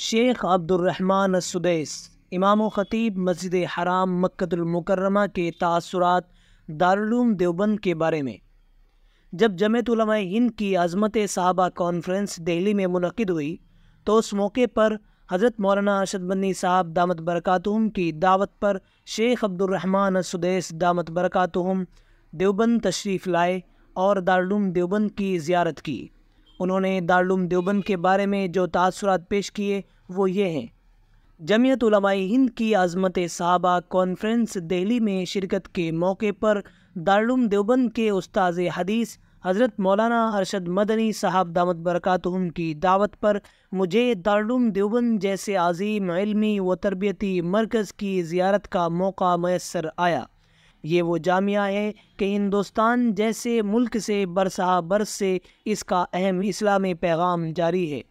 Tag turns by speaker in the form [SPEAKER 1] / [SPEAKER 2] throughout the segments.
[SPEAKER 1] शेख अब्दुलरहमान सुदेस इमाम ख़तीब मस्जिद हराम मक्तुलमकरमा के तसरत दारूम देवबंद के बारे में जब जमत हिंद की आज़मत साहबा कॉन्फ्रेंस दिल्ली में मनक़द हुई तो उस मौके पर हज़रत मौलाना अरशद साहब दामत बरक़ातहम की दावत पर शेख अब्दुलरहमान सुदैस दामत बरक़ातहम देवबंद तशरीफ़ लाए और दारूम देवबंद की ज़्यारत की उन्होंने दारुम देवबंद के बारे में जो तसरत पेश किए वो ये हैं जमीयत हिंद की आज़मत साहबा कॉन्फ्रेंस दिल्ली में शिरकत के मौके पर दारुम देवबंद के उस्ताज हदीस हज़रत मौलाना अरशद मदनी साहब दामद बरक़ात की दावत पर मुझे दारुम देवबंद जैसे अजीम इलमी व तरबियती मरकज़ की ज़्यारत का मौका मैसर आया ये वो जामिया है कि हिंदुस्तान जैसे मुल्क से बरसा बरस से इसका अहम इस्लामी पैगाम जारी है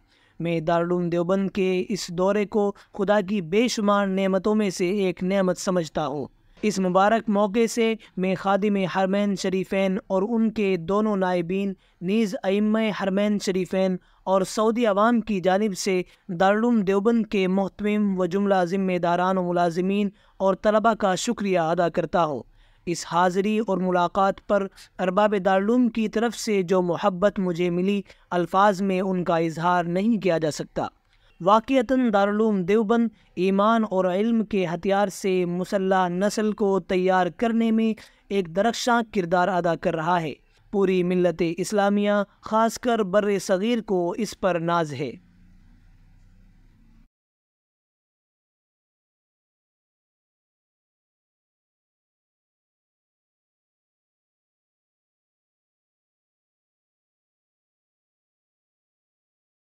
[SPEAKER 1] मैं दारुल देवबंद के इस दौरे को खुदा की बेशुमार नेमतों में से एक नेमत समझता हूँ इस मुबारक मौके से मैं खादिम हरमैन शरीफेन और उनके दोनों नायबीन नीज़ अम हरमैन शरीफेन और सऊदी अवाम की जानब से दारुल देवबंद के महतम व जुमला ज़िम्मेदारान मुलाजमीन और तलबा का शुक्रिया अदा करता हूँ इस हाज़री और मुलाकात पर अरबाब दारूम की तरफ से जो मोहब्बत मुझे मिली अल्फाज में उनका इजहार नहीं किया जा सकता वाक़ता दारूम देवबंद ईमान और इल्म के हथियार से मुसल्ह नस्ल को तैयार करने में एक दरख्शां किरदार अदा कर रहा है पूरी मिलत इस्लामिया ख़ासकर बर सग़ीर को इस पर नाज है